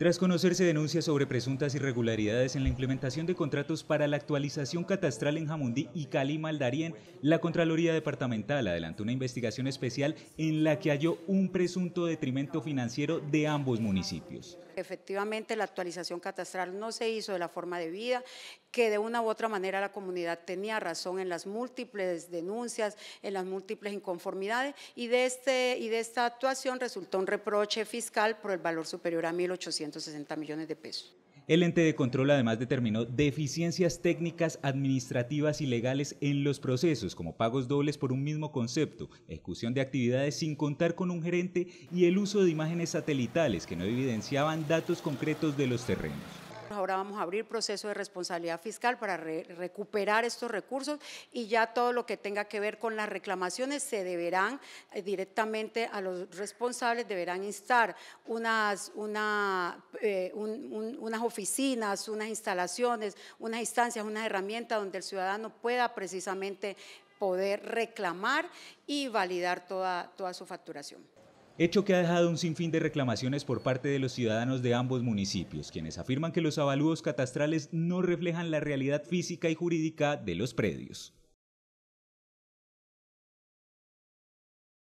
Tras conocerse denuncias sobre presuntas irregularidades en la implementación de contratos para la actualización catastral en Jamundí y Cali Maldarien, la Contraloría Departamental adelantó una investigación especial en la que halló un presunto detrimento financiero de ambos municipios. Efectivamente, la actualización catastral no se hizo de la forma debida, que de una u otra manera la comunidad tenía razón en las múltiples denuncias, en las múltiples inconformidades y de, este, y de esta actuación resultó un reproche fiscal por el valor superior a 1.800 millones de pesos. El ente de control además determinó deficiencias técnicas, administrativas y legales en los procesos, como pagos dobles por un mismo concepto, ejecución de actividades sin contar con un gerente y el uso de imágenes satelitales que no evidenciaban datos concretos de los terrenos. Ahora vamos a abrir proceso de responsabilidad fiscal para recuperar estos recursos y ya todo lo que tenga que ver con las reclamaciones se deberán eh, directamente a los responsables, deberán instar eh, unas, oficinas, unas instalaciones, unas instancias, unas herramientas donde el ciudadano pueda precisamente poder reclamar y validar toda su facturación hecho que ha dejado un sinfín de reclamaciones por parte de los ciudadanos de ambos municipios, quienes afirman que los avalúos catastrales no reflejan la realidad física y jurídica de los predios.